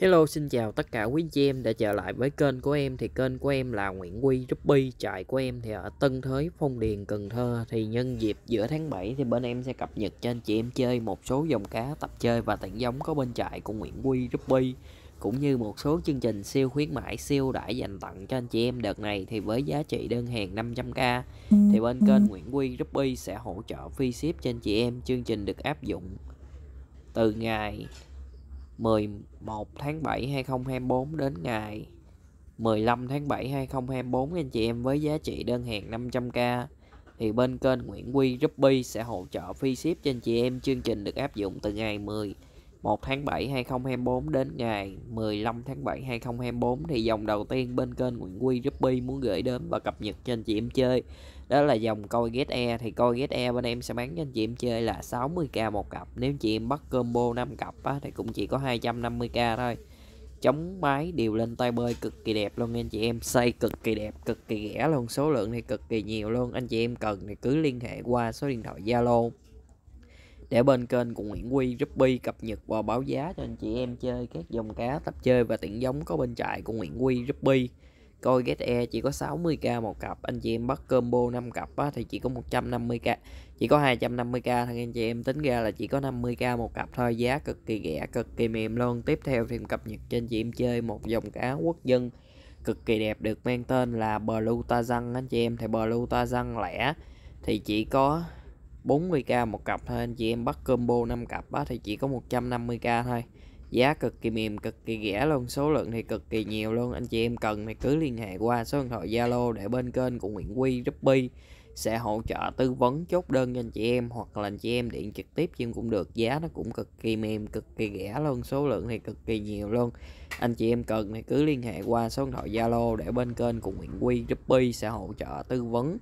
Hello xin chào tất cả quý anh chị em đã trở lại với kênh của em thì kênh của em là Nguyễn Quy Ruby trại của em thì ở Tân Thới Phong Điền Cần Thơ thì nhân dịp giữa tháng 7 thì bên em sẽ cập nhật cho anh chị em chơi một số dòng cá tập chơi và tặng giống có bên trại của Nguyễn Quy Ruby cũng như một số chương trình siêu khuyến mãi siêu đãi dành tặng cho anh chị em đợt này thì với giá trị đơn hàng 500k thì bên ừ. kênh Nguyễn Quy Ruby sẽ hỗ trợ free ship cho anh chị em chương trình được áp dụng từ ngày 11 tháng 7 2024 đến ngày 15 tháng 7 2024 anh chị em với giá trị đơn hàng 500k thì bên kênh Nguyễn Quy Ruby sẽ hỗ trợ phi ship cho anh chị em chương trình được áp dụng từ ngày 10 1 tháng 7 2024 đến ngày 15 tháng 7 2024 thì dòng đầu tiên bên kênh Nguyễn Quy Ruby muốn gửi đến và cập nhật cho anh chị em chơi đó là dòng coi get e thì coi get e bên em sẽ bán cho anh chị em chơi là 60k một cặp nếu chị em bắt combo 5 cặp á, thì cũng chỉ có 250k thôi chống máy đều lên tay bơi cực kỳ đẹp luôn anh chị em xây cực kỳ đẹp cực kỳ rẻ luôn số lượng này cực kỳ nhiều luôn anh chị em cần thì cứ liên hệ qua số điện thoại zalo để bên kênh của Nguyễn Huy Ruby cập nhật và báo giá cho anh chị em chơi các dòng cá tập chơi và tiện giống có bên trại của Nguyễn Huy Ruby coi get e chỉ có 60k một cặp anh chị em bắt combo 5 cặp á, thì chỉ có 150k chỉ có 250k thằng anh chị em tính ra là chỉ có 50k một cặp thôi giá cực kỳ rẻ cực kỳ mềm luôn tiếp theo thì cập nhật cho anh chị em chơi một dòng cá quốc dân cực kỳ đẹp được mang tên là Blue Tazan anh chị em thì Blue Tazan lẻ thì chỉ có 40k một cặp thôi anh chị em bắt combo 5 cặp á, thì chỉ có 150k thôi giá cực kỳ mềm cực kỳ rẻ luôn số lượng thì cực kỳ nhiều luôn anh chị em cần thì cứ liên hệ qua số điện thoại zalo để bên kênh của nguyễn quy Ruby sẽ hỗ trợ tư vấn chốt đơn cho anh chị em hoặc là anh chị em điện trực tiếp nhưng cũng được giá nó cũng cực kỳ mềm cực kỳ rẻ luôn số lượng thì cực kỳ nhiều luôn anh chị em cần thì cứ liên hệ qua số điện thoại zalo để bên kênh của nguyễn quy Ruby sẽ hỗ trợ tư vấn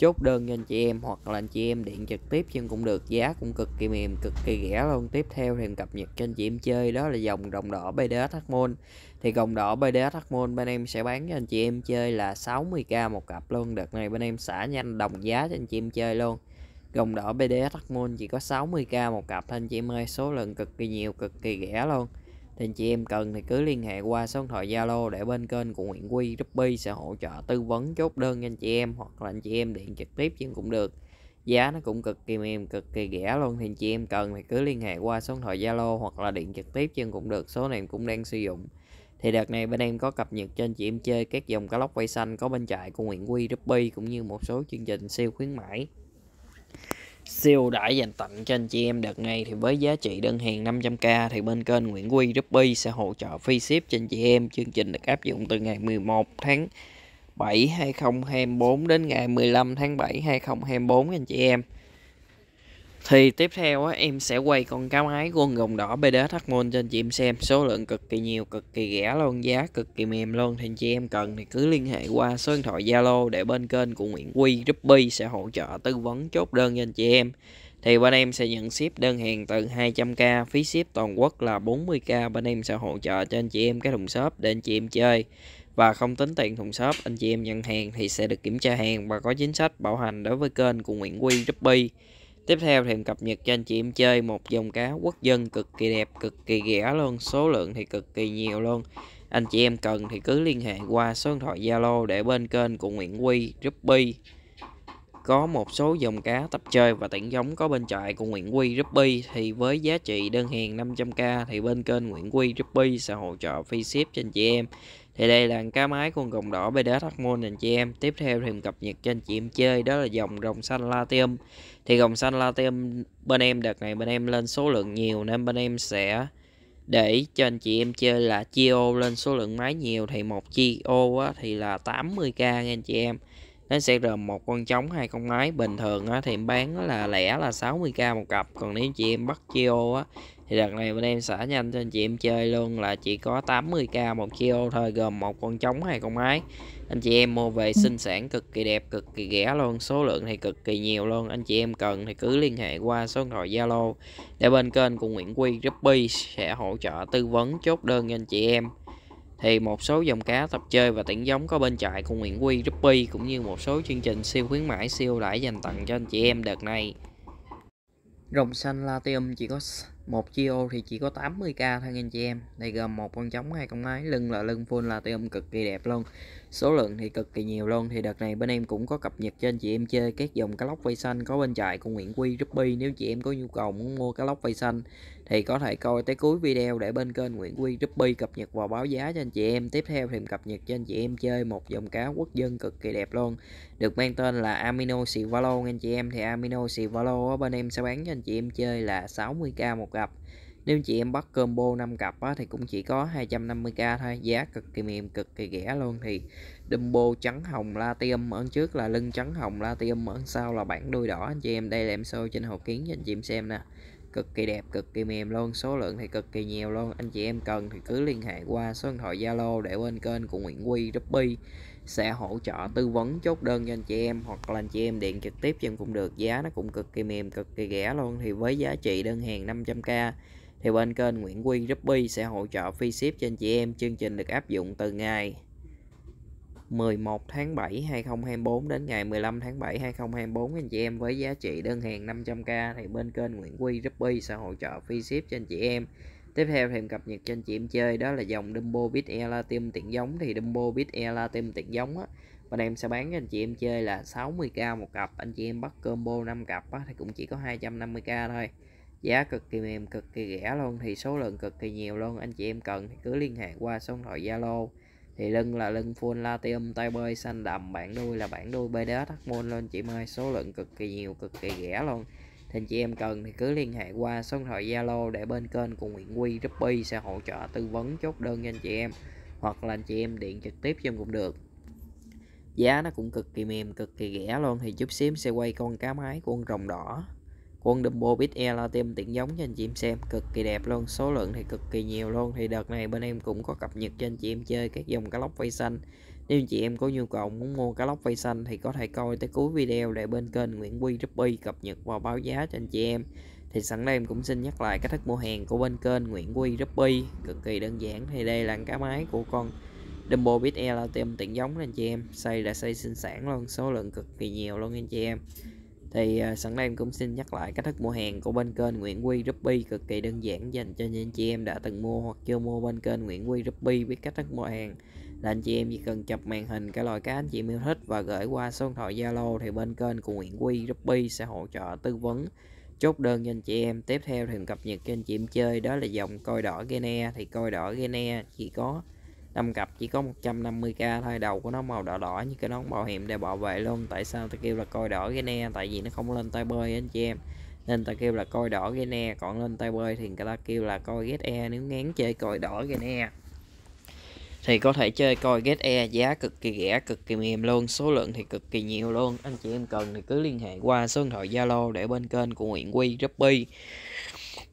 chốt đơn cho anh chị em hoặc là anh chị em điện trực tiếp nhưng cũng được giá cũng cực kỳ mềm cực kỳ rẻ luôn tiếp theo thì em cập nhật cho anh chị em chơi đó là dòng rồng đỏ BDS Harmon thì rồng đỏ BDS Harmon bên em sẽ bán cho anh chị em chơi là 60k một cặp luôn đợt này bên em xả nhanh đồng giá cho anh chị em chơi luôn rồng đỏ BDS Harmon chỉ có 60k một cặp anh chị em ơi số lượng cực kỳ nhiều cực kỳ rẻ luôn thì chị em cần thì cứ liên hệ qua số điện thoại Zalo để bên kênh của Nguyễn Quy Ruby sẽ hỗ trợ tư vấn chốt đơn cho anh chị em hoặc là anh chị em điện trực tiếp chứ cũng được giá nó cũng cực kỳ mềm cực kỳ rẻ luôn thì anh chị em cần thì cứ liên hệ qua số điện thoại Zalo hoặc là điện trực tiếp chứ cũng được số này cũng đang sử dụng thì đợt này bên em có cập nhật cho anh chị em chơi các dòng cá lóc quay xanh có bên trại của Nguyễn Quy Ruby cũng như một số chương trình siêu khuyến mãi siêu đãi dành tặng cho anh chị em đợt này thì với giá trị đơn hàng 500k thì bên kênh Nguyễn Quy Ruby sẽ hỗ trợ free ship cho anh chị em. Chương trình được áp dụng từ ngày 11 tháng 7 2024 đến ngày 15 tháng 7 2024 anh chị em. Thì tiếp theo á, em sẽ quay con cá máy quân gồng đỏ BDH Hacmon cho anh chị em xem Số lượng cực kỳ nhiều, cực kỳ rẻ luôn, giá cực kỳ mềm luôn Thì anh chị em cần thì cứ liên hệ qua số điện thoại Zalo để bên kênh của Nguyễn Quy Ruby sẽ hỗ trợ tư vấn chốt đơn cho anh chị em Thì bên em sẽ nhận ship đơn hàng từ 200k, phí ship toàn quốc là 40k Bên em sẽ hỗ trợ cho anh chị em cái thùng shop để anh chị em chơi và không tính tiền thùng shop anh chị em nhận hàng thì sẽ được kiểm tra hàng và có chính sách bảo hành đối với kênh của Nguyễn Quy Ruby Tiếp theo thì cập nhật cho anh chị em chơi một dòng cá quốc dân cực kỳ đẹp, cực kỳ rẻ luôn, số lượng thì cực kỳ nhiều luôn. Anh chị em cần thì cứ liên hệ qua số điện thoại Zalo để bên kênh của Nguyễn huy Ruby có một số dòng cá tập chơi và tảng giống có bên trại của Nguyễn huy Ruby thì với giá trị đơn hàng 500k thì bên kênh Nguyễn huy Ruby sẽ hỗ trợ phi ship cho anh chị em thì đây là cá máy con gồng đỏ BDS môn dành cho em. Tiếp theo thì mình cập nhật cho anh chị em chơi đó là dòng rồng xanh Latium. Thì rồng xanh Latium bên em đợt này bên em lên số lượng nhiều nên bên em sẽ để cho anh chị em chơi là chi ô lên số lượng máy nhiều thì một chi ô thì là 80k nha anh chị em nó sẽ gồm một con trống hai con máy bình thường á, thì em bán là lẻ là 60k một cặp còn nếu chị em bắt chiêu á thì đợt này bên em xả nhanh cho anh chị em chơi luôn là chỉ có 80k một chiêu thôi gồm một con trống hai con máy anh chị em mua về ừ. sinh sản cực kỳ đẹp cực kỳ rẻ luôn số lượng thì cực kỳ nhiều luôn anh chị em cần thì cứ liên hệ qua số điện thoại zalo để bên kênh của Nguyễn Quy Ruby sẽ hỗ trợ tư vấn chốt đơn cho anh chị em thì một số dòng cá tập chơi và tiện giống có bên trại của Nguyễn Quy Ruby cũng như một số chương trình siêu khuyến mãi siêu lãi dành tặng cho anh chị em đợt này. Rồng xanh Latium chỉ có một chiêu thì chỉ có 80k thôi anh chị em đây gồm một con trống hai con máy lưng là lưng full là tiêm cực kỳ đẹp luôn số lượng thì cực kỳ nhiều luôn thì đợt này bên em cũng có cập nhật cho anh chị em chơi các dòng cá lóc vây xanh có bên trại của Nguyễn Quy Ruby nếu chị em có nhu cầu muốn mua cá lóc vây xanh thì có thể coi tới cuối video để bên kênh Nguyễn Quy Ruby cập nhật và báo giá cho anh chị em tiếp theo thì cập nhật cho anh chị em chơi một dòng cá quốc dân cực kỳ đẹp luôn được mang tên là Amino Sivalo anh chị em thì Amino Sivalo bên em sẽ bán cho anh chị em chơi là 60k một cá cặp nếu chị em bắt combo 5 cặp á, thì cũng chỉ có 250k thôi giá cực kỳ mềm cực kỳ rẻ luôn thì Dumbo trắng hồng Latium ở trước là lưng trắng hồng Latium ở sau là bản đuôi đỏ anh chị em đây là em show trên hồ kiến cho anh chị em xem nè cực kỳ đẹp cực kỳ mềm luôn số lượng thì cực kỳ nhiều luôn anh chị em cần thì cứ liên hệ qua số điện thoại Zalo để bên kênh của Nguyễn Quy Ruby sẽ hỗ trợ tư vấn chốt đơn cho anh chị em hoặc là anh chị em điện trực tiếp cho em cũng được giá nó cũng cực kỳ mềm cực kỳ rẻ luôn thì với giá trị đơn hàng 500k thì bên kênh Nguyễn Quy Ruby sẽ hỗ trợ free ship cho anh chị em chương trình được áp dụng từ ngày 11 tháng 7 2024 đến ngày 15 tháng 7 2024 anh chị em với giá trị đơn hàng 500k thì bên kênh Nguyễn Quy Ruby sẽ hỗ trợ free ship cho anh chị em Tiếp theo thì em cập nhật cho anh chị em chơi đó là dòng Dumbo Bit E Latim tiện giống thì Dumbo Bit E Latim tiện giống á bên em sẽ bán cho anh chị em chơi là 60k một cặp anh chị em bắt combo 5 cặp á, thì cũng chỉ có 250k thôi giá cực kỳ mềm cực kỳ rẻ luôn thì số lượng cực kỳ nhiều luôn anh chị em cần thì cứ liên hệ qua số điện thoại Zalo thì lưng là lưng full latium tay bơi xanh đậm bản đuôi là bạn đuôi BDS Hắc môn luôn chị ơi số lượng cực kỳ nhiều cực kỳ rẻ luôn thì chị em cần thì cứ liên hệ qua số điện thoại Zalo để bên kênh cùng Nguyễn Quy Ruby sẽ hỗ trợ tư vấn chốt đơn cho anh chị em hoặc là anh chị em điện trực tiếp cho em cũng được giá nó cũng cực kỳ mềm cực kỳ rẻ luôn thì chút xíu sẽ quay con cá máy con rồng đỏ con Dumbo XL tem tiện giống cho anh chị em xem cực kỳ đẹp luôn số lượng thì cực kỳ nhiều luôn thì đợt này bên em cũng có cập nhật cho anh chị em chơi các dòng cá lóc vây xanh nếu chị em có nhu cầu muốn mua cá lóc vây xanh thì có thể coi tới cuối video để bên kênh Nguyễn Quy Ruby cập nhật và báo giá cho anh chị em. Thì sẵn đây em cũng xin nhắc lại cách thức mua hàng của bên kênh Nguyễn Quy Ruby cực kỳ đơn giản thì đây là cá máy của con Dumbo Bit Air là tiệm tiện giống anh chị em xây là xây sinh sản luôn số lượng cực kỳ nhiều luôn anh chị em thì à, sẵn đây em cũng xin nhắc lại cách thức mua hàng của bên kênh Nguyễn Quy Ruby cực kỳ đơn giản dành cho những chị em đã từng mua hoặc chưa mua bên kênh Nguyễn Quy Ruby biết cách thức mua hàng là anh chị em chỉ cần chụp màn hình cái loại cá anh chị yêu thích và gửi qua số điện thoại Zalo thì bên kênh của Nguyễn Quy Ruby sẽ hỗ trợ tư vấn chốt đơn cho anh chị em tiếp theo thì cập nhật cho anh chị em chơi đó là dòng coi đỏ Gene thì coi đỏ Gene chỉ có năm cặp chỉ có 150k thôi đầu của nó màu đỏ đỏ như cái nón bảo hiểm để bảo vệ luôn tại sao ta kêu là coi đỏ Gene tại vì nó không lên tay bơi anh chị em nên ta kêu là coi đỏ Gene còn lên tay bơi thì người ta kêu là coi ghét e nếu ngán chơi coi đỏ Gene thì có thể chơi coi Get e giá cực kỳ rẻ cực kỳ mềm luôn số lượng thì cực kỳ nhiều luôn anh chị em cần thì cứ liên hệ qua số điện thoại Zalo để bên kênh của Nguyễn Quy Ruby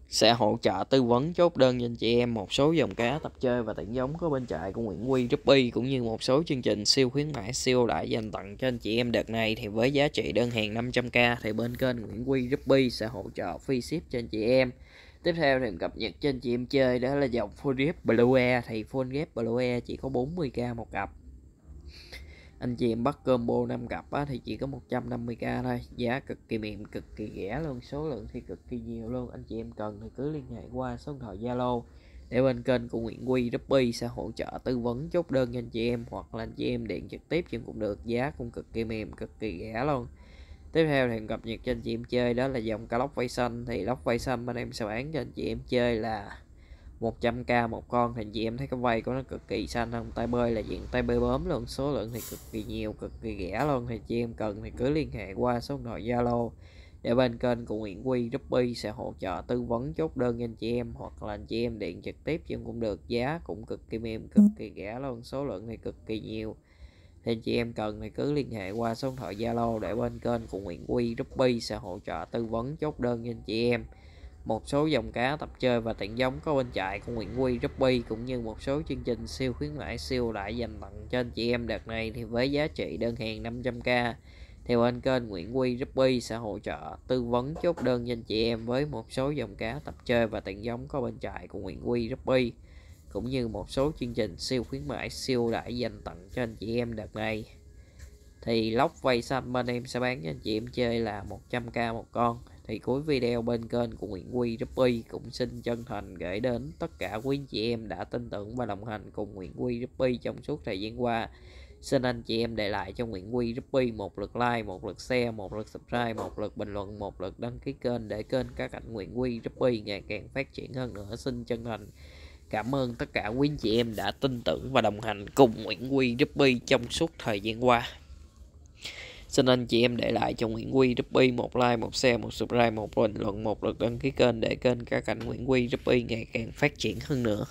sẽ hỗ trợ tư vấn chốt đơn cho anh chị em một số dòng cá tập chơi và tặng giống có bên trại của Nguyễn Quy Ruby cũng như một số chương trình siêu khuyến mãi siêu đại dành tặng cho anh chị em đợt này thì với giá trị đơn hàng 500k thì bên kênh Nguyễn Quy Ruby sẽ hỗ trợ free ship cho anh chị em Tiếp theo thì cập nhật cho anh chị em chơi đó là dòng Phonegap Blue Air thì Phonegap Blue Air chỉ có 40k một cặp. Anh chị em bắt combo 5 cặp á, thì chỉ có 150k thôi Giá cực kỳ mềm, cực kỳ rẻ luôn Số lượng thì cực kỳ nhiều luôn Anh chị em cần thì cứ liên hệ qua số điện thoại Zalo Để bên kênh của Nguyễn Quy Ruby sẽ hỗ trợ tư vấn chốt đơn cho anh chị em Hoặc là anh chị em điện trực tiếp cho cũng được Giá cũng cực kỳ mềm, cực kỳ rẻ luôn tiếp theo thì em cập nhật cho anh chị em chơi đó là dòng cá lóc vây xanh thì lóc vây xanh bên em sẽ bán cho anh chị em chơi là 100k một con thì anh chị em thấy cái vây của nó cực kỳ xanh không tay bơi là diện tay bơi bướm luôn số lượng thì cực kỳ nhiều cực kỳ rẻ luôn thì chị em cần thì cứ liên hệ qua số điện thoại zalo để bên kênh của Nguyễn Quy Ruby sẽ hỗ trợ tư vấn chốt đơn cho anh chị em hoặc là anh chị em điện trực tiếp cho cũng được giá cũng cực kỳ mềm cực ừ. kỳ rẻ luôn số lượng thì cực kỳ nhiều thì chị em cần thì cứ liên hệ qua số điện thoại Zalo để bên kênh của Nguyễn Quy Ruby sẽ hỗ trợ tư vấn chốt đơn cho anh chị em một số dòng cá tập chơi và tiện giống có bên trại của Nguyễn Quy Ruby cũng như một số chương trình siêu khuyến mãi siêu đại dành tặng cho anh chị em đợt này thì với giá trị đơn hàng 500k thì bên kênh Nguyễn Quy Ruby sẽ hỗ trợ tư vấn chốt đơn cho anh chị em với một số dòng cá tập chơi và tiện giống có bên trại của Nguyễn Quy Ruby cũng như một số chương trình siêu khuyến mãi siêu đại dành tặng cho anh chị em đợt này thì lóc vây xanh bên em sẽ bán cho anh chị em chơi là 100k một con thì cuối video bên kênh của Nguyễn Quy Ruby cũng xin chân thành gửi đến tất cả quý anh chị em đã tin tưởng và đồng hành cùng Nguyễn Quy Ruby trong suốt thời gian qua xin anh chị em để lại cho Nguyễn Quy Ruby một lượt like, một lượt share, một lượt subscribe, một lượt bình luận, một lượt đăng ký kênh để kênh các ảnh Nguyễn Quy Ruby ngày càng phát triển hơn nữa. Xin chân thành Cảm ơn tất cả quý anh chị em đã tin tưởng và đồng hành cùng Nguyễn Quy Ruby trong suốt thời gian qua. Xin anh chị em để lại cho Nguyễn Quy Ruby một like, một share, một subscribe, một bình luận, một lượt đăng ký kênh để kênh cá cảnh Nguyễn Quy Ruby ngày càng phát triển hơn nữa.